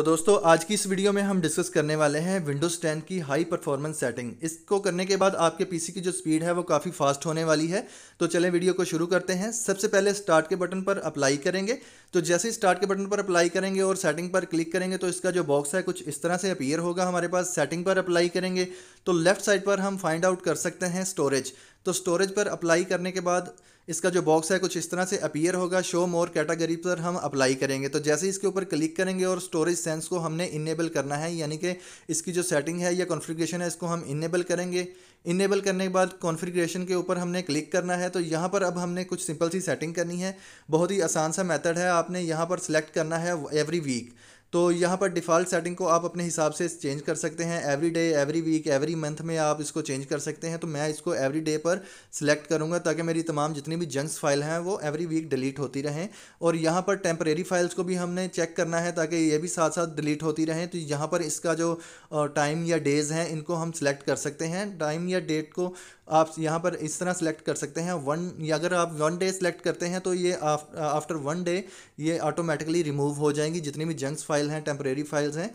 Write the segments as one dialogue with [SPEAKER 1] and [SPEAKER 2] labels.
[SPEAKER 1] तो दोस्तों आज की इस वीडियो में हम डिस्कस करने वाले हैं विंडोज़ 10 की हाई परफॉर्मेंस सेटिंग इसको करने के बाद आपके पीसी की जो स्पीड है वो काफ़ी फास्ट होने वाली है तो चलें वीडियो को शुरू करते हैं सबसे पहले स्टार्ट के बटन पर अप्लाई करेंगे तो जैसे ही स्टार्ट के बटन पर अप्लाई करेंगे और सेटिंग पर क्लिक करेंगे तो इसका जो बॉक्स है कुछ इस तरह से अपीयर होगा हमारे पास सेटिंग पर अप्लाई करेंगे तो लेफ्ट साइड पर हम फाइंड आउट कर सकते हैं स्टोरेज तो स्टोरेज पर अप्लाई करने के बाद इसका जो बॉक्स है कुछ इस तरह से अपीयर होगा शो मोर कैटेगरी पर हम अप्लाई करेंगे तो जैसे ही इसके ऊपर क्लिक करेंगे और स्टोरेज सेंस को हमने इनेबल करना है यानी कि इसकी जो सेटिंग है या कॉन्फ़िगरेशन है इसको हम इनेबल करेंगे इनेबल करने के बाद कॉन्फ़िगरेशन के ऊपर हमने क्लिक करना है तो यहाँ पर अब हमने कुछ सिंपल सी सेटिंग करनी है बहुत ही आसान सा मैथड है आपने यहाँ पर सिलेक्ट करना है एवरी वीक तो यहाँ पर डिफ़ॉल्ट सेटिंग को आप अपने हिसाब से चेंज कर सकते हैं every day every week every month में आप इसको चेंज कर सकते हैं तो मैं इसको एवरी डे पर सिलेक्ट करूँगा ताकि मेरी तमाम जितनी भी जंक्स फाइल हैं वो एवरी वीक डिलीट होती रहें और यहाँ पर टेम्परेरी फाइल्स को भी हमने चेक करना है ताकि ये भी साथ साथ डिलीट होती रहें तो यहाँ पर इसका जो टाइम या डेज़ हैं इनको हम सिलेक्ट कर सकते हैं टाइम या डेट को आप यहाँ पर इस तरह सेलेक्ट कर सकते हैं वन या अगर आप वन डे सेलेक्ट करते हैं तो ये आफ्टर वन डे ये ऑटोमेटिकली रिमूव हो जाएंगी जितनी भी जंक्स फाइल हैं टेम्प्रेरी फाइल्स हैं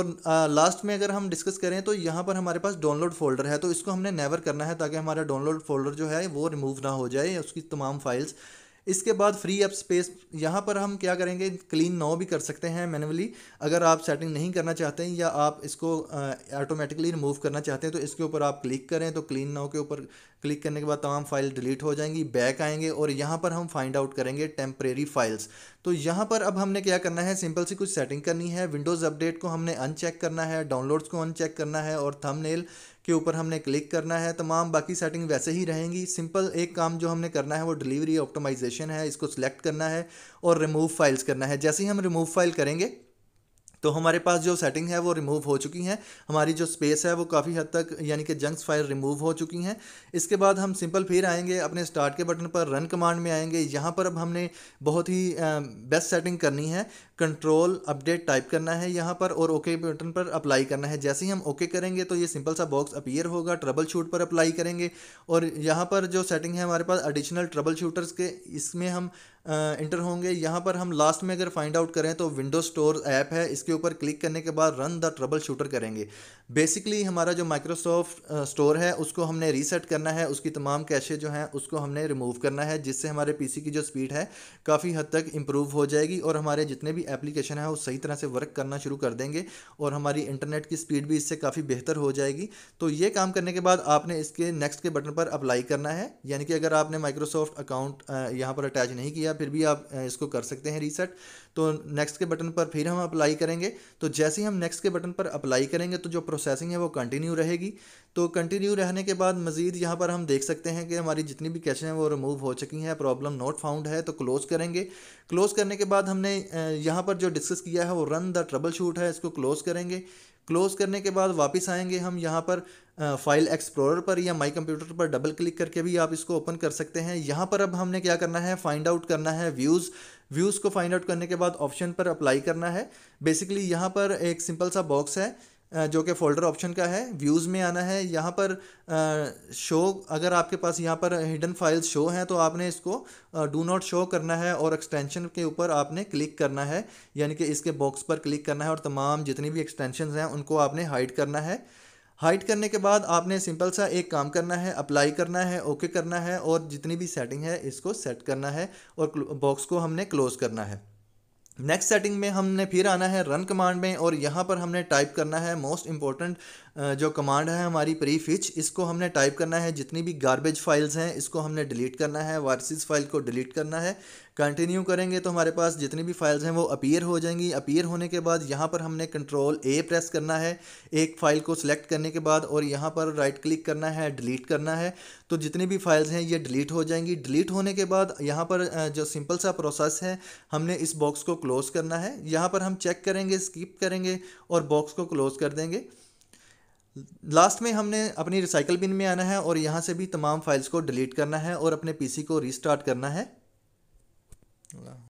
[SPEAKER 1] और लास्ट में अगर हम डिस्कस करें तो यहाँ पर हमारे पास डाउनलोड फोल्डर है तो इसको हमने नेवर करना है ताकि हमारा डाउनलोड फोल्डर जो है वो रिमूव ना हो जाए उसकी तमाम फाइल्स इसके बाद फ्री अप स्पेस यहाँ पर हम क्या करेंगे क्लीन नो भी कर सकते हैं मैनुअली अगर आप सेटिंग नहीं करना चाहते हैं या आप इसको ऑटोमेटिकली uh, रिमूव करना चाहते हैं तो इसके ऊपर आप क्लिक करें तो क्लीन नो के ऊपर क्लिक करने के बाद तमाम फाइल डिलीट हो जाएंगी बैक आएंगे और यहाँ पर हम फाइंड आउट करेंगे टेम्परेरी फाइल्स तो यहाँ पर अब हमने क्या करना है सिंपल सी कुछ सेटिंग करनी है विंडोज़ अपडेट को हमने अनचेक करना है डाउनलोड्स को अनचेक करना है और थंबनेल के ऊपर हमने क्लिक करना है तमाम बाकी सेटिंग वैसे ही रहेंगी सिंपल एक काम जो हमने करना है वो डिलीवरी ऑप्टोमाइजेशन है इसको सिलेक्ट करना है और रिमूव फाइल्स करना है जैसे ही हम रिमूव फाइल करेंगे तो हमारे पास जो सेटिंग है वो रिमूव हो चुकी हैं हमारी जो स्पेस है वो काफ़ी हद तक यानी कि जंक्स फाइल रिमूव हो चुकी हैं इसके बाद हम सिंपल फिर आएंगे अपने स्टार्ट के बटन पर रन कमांड में आएंगे यहाँ पर अब हमने बहुत ही बेस्ट सेटिंग करनी है कंट्रोल अपडेट टाइप करना है यहाँ पर और ओके बटन पर अप्लाई करना है जैसे ही हम ओके करेंगे तो ये सिंपल सा बॉक्स अपीयर होगा ट्रबल शूट पर अप्लाई करेंगे और यहाँ पर जो सेटिंग है हमारे पास एडिशनल ट्रबल शूटर्स के इसमें हम इंटर होंगे यहाँ पर हम लास्ट में अगर फाइंड आउट करें तो विंडो स्टोर ऐप है इसके ऊपर क्लिक करने के बाद रन द ट्रबल शूटर करेंगे बेसिकली हमारा जो माइक्रोसॉफ्ट स्टोर है उसको हमने रीसेट करना है उसकी तमाम कैशे जो हैं उसको हमने रिमूव करना है जिससे हमारे पीसी की जो स्पीड है काफ़ी हद तक इम्प्रूव हो जाएगी और हमारे जितने भी एप्लीकेशन हैं वो सही तरह से वर्क करना शुरू कर देंगे और हमारी इंटरनेट की स्पीड भी इससे काफ़ी बेहतर हो जाएगी तो ये काम करने के बाद आपने इसके नेक्स्ट के बटन पर अप्लाई करना है यानी कि अगर आपने माइक्रोसॉफ्ट अकाउंट यहाँ पर अटैच नहीं किया फिर भी आप इसको कर सकते हैं रीसेट तो नेक्स्ट के बटन पर फिर हम अप्लाई करेंगे तो जैसे ही हम नेक्स्ट के बटन पर अप्लाई करेंगे तो जो प्रोसेसिंग है वो कंटिन्यू रहेगी तो कंटिन्यू रहने के बाद मज़ीद यहाँ पर हम देख सकते हैं कि हमारी जितनी भी कैशें हैं वो रिमूव हो चुकी हैं प्रॉब्लम नोट फाउंड है तो क्लोज़ करेंगे क्लोज़ करने के बाद हमने यहाँ पर जो डिस्कस किया है वो रन द ट्रबल शूट है इसको क्लोज़ करेंगे क्लोज़ करने के बाद वापस आएंगे हम यहाँ पर फाइल एक्सप्लोरर पर या माई कंप्यूटर पर डबल क्लिक करके भी आप इसको ओपन कर सकते हैं यहाँ पर अब हमने क्या करना है फाइंड आउट करना है व्यूज़ व्यूज़ को फाइंड आउट करने के बाद ऑप्शन पर अप्लाई करना है बेसिकली यहाँ पर एक सिंपल सा बॉक्स है जो कि फ़ोल्डर ऑप्शन का है व्यूज़ में आना है यहाँ पर शो अगर आपके पास यहाँ पर हिडन फाइल्स शो हैं तो आपने इसको डू नॉट शो करना है और एक्सटेंशन के ऊपर आपने क्लिक करना है यानी कि इसके बॉक्स पर क्लिक करना है और तमाम जितनी भी एक्सटेंशन हैं उनको आपने हाइड करना है हाइड करने के बाद आपने सिंपल सा एक काम करना है अप्लाई करना है ओके करना है और जितनी भी सेटिंग है इसको सेट करना है और बॉक्स को हमने क्लोज़ करना है नेक्स्ट सेटिंग में हमने फिर आना है रन कमांड में और यहाँ पर हमने टाइप करना है मोस्ट इंपॉर्टेंट जो कमांड है हमारी प्री फिच इसको हमने टाइप करना है जितनी भी गार्बेज फाइल्स हैं इसको हमने डिलीट करना है वारसिस फाइल को डिलीट करना है कंटिन्यू करेंगे तो हमारे पास जितनी भी फाइल्स हैं वो अपीयर हो जाएंगी अपीयर होने के बाद यहाँ पर हमने कंट्रोल ए प्रेस करना है एक फ़ाइल को सिलेक्ट करने के बाद और यहाँ पर राइट क्लिक करना है डिलीट करना है तो जितनी भी फाइल्स हैं ये डिलीट हो जाएंगी डिलीट होने के बाद यहाँ पर जो सिंपल सा प्रोसेस है हमने इस बॉक्स को क्लोज़ करना है यहाँ पर हम चेक करेंगे स्किप करेंगे और बॉक्स को क्लोज़ कर देंगे लास्ट में हमने अपनी रिसाइकल बिन में आना है और यहाँ से भी तमाम फाइल्स को डिलीट करना है और अपने पीसी को रीस्टार्ट करना है